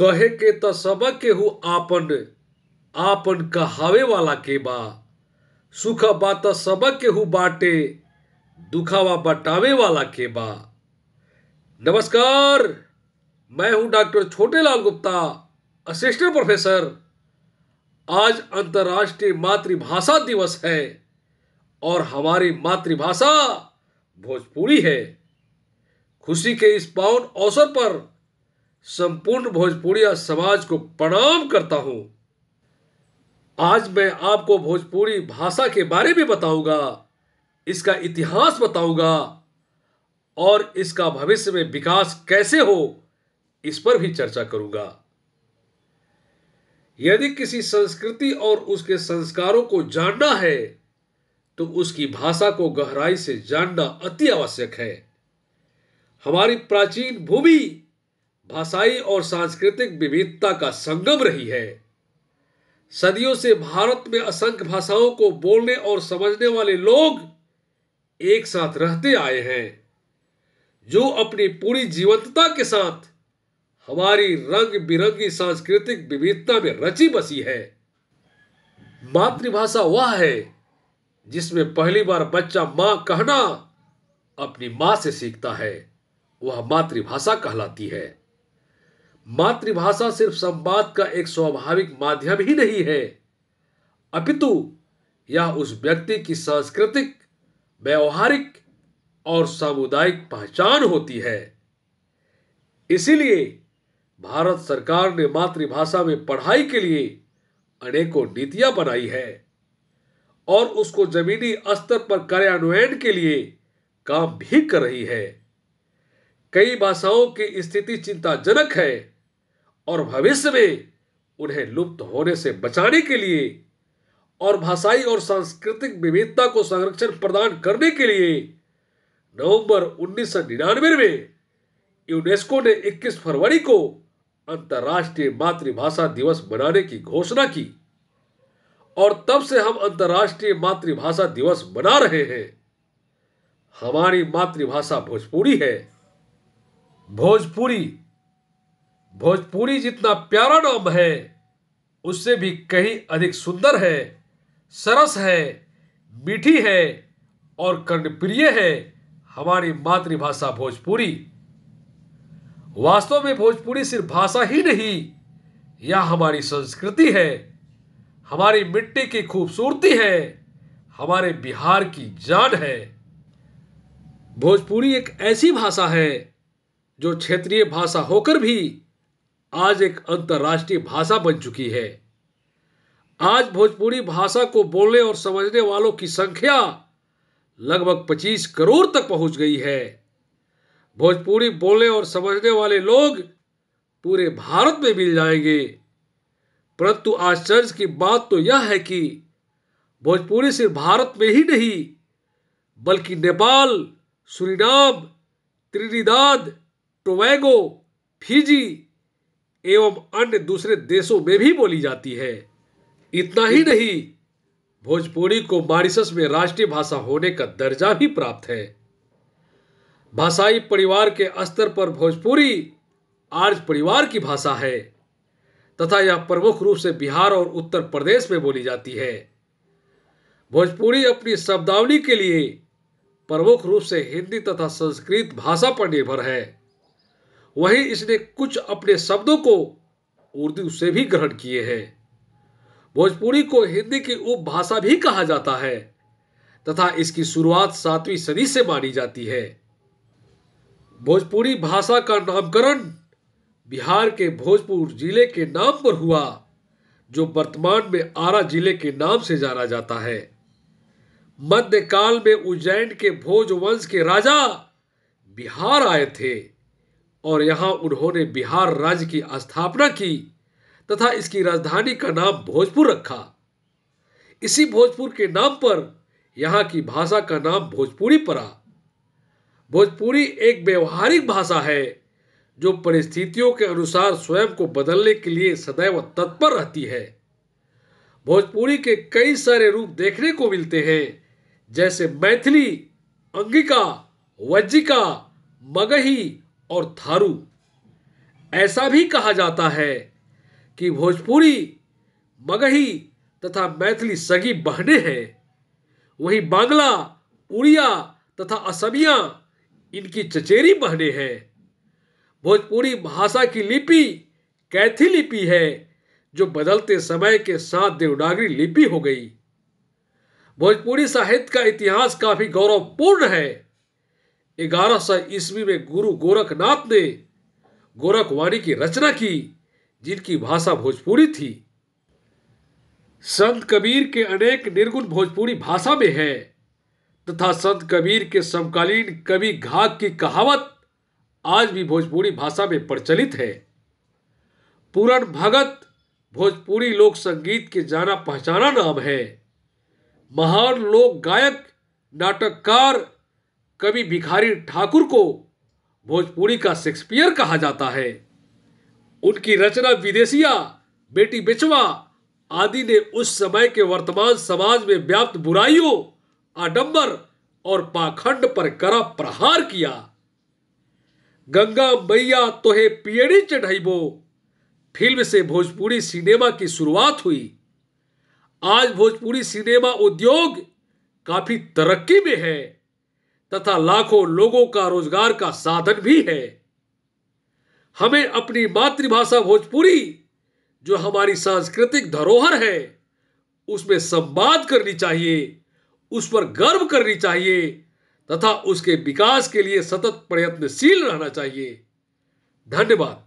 कहे के त सब केहू आपन आपन कहावे वाला के बा सुख बा त सब केहू बाटे दुखावा बटावे वाला के बा नमस्कार मैं हूं doctor Chhotelal Gupta assistant professor आज अंतर्राष्ट्रीय मातृभाषा दिवस है और हमारी मातृभाषा भोजपुरी है खुशी के इस पावन अवसर पर संपूर्ण भोजपुरिया समाज को प्रणाम करता हूं आज मैं आपको भोजपुरी भाषा के बारे में बताऊंगा इसका इतिहास बताऊंगा और इसका भविष्य में विकास कैसे हो इस पर भी चर्चा करूंगा यदि किसी संस्कृति और उसके संस्कारों को जानना है तो उसकी भाषा को गहराई से जानना अति आवश्यक है हमारी प्राचीन भूमि भाषाई और सांस्कृतिक विविधता का संगम रही है सदियों से भारत में असंख्य भाषाओं को बोलने और समझने वाले लोग एक साथ रहते आए हैं जो अपनी पूरी जीवंतता के साथ हमारी रंग बिरंगी सांस्कृतिक विविधता में रची बसी है मातृभाषा वह है जिसमें पहली बार बच्चा माँ कहना अपनी माँ से सीखता है वह मातृभाषा कहलाती है मातृभाषा सिर्फ संवाद का एक स्वाभाविक माध्यम ही नहीं है अपितु यह उस व्यक्ति की सांस्कृतिक व्यवहारिक और सामुदायिक पहचान होती है इसीलिए भारत सरकार ने मातृभाषा में पढ़ाई के लिए अनेकों नीतियां बनाई है और उसको जमीनी स्तर पर कार्यान्वयन के लिए काम भी कर रही है कई भाषाओं की स्थिति चिंताजनक है और भविष्य में उन्हें लुप्त होने से बचाने के लिए और भाषाई और सांस्कृतिक विविधता को संरक्षण प्रदान करने के लिए नवंबर उन्नीस में यूनेस्को ने 21 फरवरी को अंतर्राष्ट्रीय मातृभाषा दिवस मनाने की घोषणा की और तब से हम अंतर्राष्ट्रीय मातृभाषा दिवस मना रहे हैं हमारी मातृभाषा भोजपुरी है भोजपुरी भोजपुरी जितना प्यारा नाम है उससे भी कहीं अधिक सुंदर है सरस है मीठी है और कर्णप्रिय है हमारी मातृभाषा भोजपुरी वास्तव में भोजपुरी सिर्फ भाषा ही नहीं यह हमारी संस्कृति है हमारी मिट्टी की खूबसूरती है हमारे बिहार की जान है भोजपुरी एक ऐसी भाषा है जो क्षेत्रीय भाषा होकर भी आज एक अंतर्राष्ट्रीय भाषा बन चुकी है आज भोजपुरी भाषा को बोलने और समझने वालों की संख्या लगभग 25 करोड़ तक पहुंच गई है भोजपुरी बोलने और समझने वाले लोग पूरे भारत में मिल जाएंगे परंतु आश्चर्य की बात तो यह है कि भोजपुरी सिर्फ भारत में ही नहीं बल्कि Nepal Suriname Trinidad Tobago Fiji एवं अन्य दूसरे देशों में भी बोली जाती है इतना ही नहीं भोजपुरी को मॉरिशस में राष्ट्रीय भाषा होने का दर्जा भी प्राप्त है भाषाई परिवार के स्तर पर भोजपुरी आर्य परिवार की भाषा है तथा यह प्रमुख रूप से बिहार और उत्तर प्रदेश में बोली जाती है भोजपुरी अपनी शब्दावली के लिए प्रमुख रूप से हिंदी तथा संस्कृत भाषा पर निर्भर है वहीं इसने कुछ अपने शब्दों को उर्दू से भी ग्रहण किए हैं भोजपुरी को हिंदी की उपभाषा भी कहा जाता है तथा इसकी शुरुआत सातवीं सदी से मानी जाती है भोजपुरी भाषा का नामकरण बिहार के भोजपुर जिले के नाम पर हुआ जो वर्तमान में आरा जिले के नाम से जाना जाता है मध्यकाल में उज्जैन के भोज वंश के राजा बिहार आए थे और यहाँ उन्होंने बिहार राज्य की स्थापना की तथा इसकी राजधानी का नाम भोजपुर रखा इसी भोजपुर के नाम पर यहाँ की भाषा का नाम भोजपुरी पड़ा भोजपुरी एक व्यवहारिक भाषा है जो परिस्थितियों के अनुसार स्वयं को बदलने के लिए सदैव तत्पर रहती है भोजपुरी के कई सारे रूप देखने को मिलते हैं जैसे मैथिली अंगिका वज्जिका मगही और थारू ऐसा भी कहा जाता है कि भोजपुरी मगही तथा मैथिली सगी बहने हैं वहीं बांग्ला उड़िया तथा असमिया इनकी चचेरी बहने हैं भोजपुरी भाषा की लिपि कैथी लिपि है जो बदलते समय के साथ देवनागरी लिपि हो गई भोजपुरी साहित्य का इतिहास काफी गौरवपूर्ण है ग्यारह सौ ईस्वी में गुरु गोरखनाथ ने गोरखवाणी की रचना की जिनकी भाषा भोजपुरी थी संत कबीर के अनेक निर्गुण भोजपुरी भाषा में है तथा संत कबीर के समकालीन कवि घाक की कहावत आज भी भोजपुरी भाषा में प्रचलित है पूरण भगत भोजपुरी लोक संगीत के जाना पहचाना नाम है महान लोक गायक नाटककार कवि भिखारी ठाकुर को भोजपुरी का शेक्सपियर कहा जाता है उनकी रचना विदेशिया बेटी बेचवा आदि ने उस समय के वर्तमान समाज में व्याप्त बुराइयों आडंबर और पाखंड पर करा प्रहार किया गंगा मैया तोहे पियड़ी चढ़ाइबो फिल्म से भोजपुरी सिनेमा की शुरुआत हुई आज भोजपुरी सिनेमा उद्योग काफी तरक्की में है तथा लाखों लोगों का रोजगार का साधन भी है हमें अपनी मातृभाषा भोजपुरी जो हमारी सांस्कृतिक धरोहर है उसमें संवाद करनी चाहिए उस पर गर्व करनी चाहिए तथा उसके विकास के लिए सतत प्रयत्नशील रहना चाहिए धन्यवाद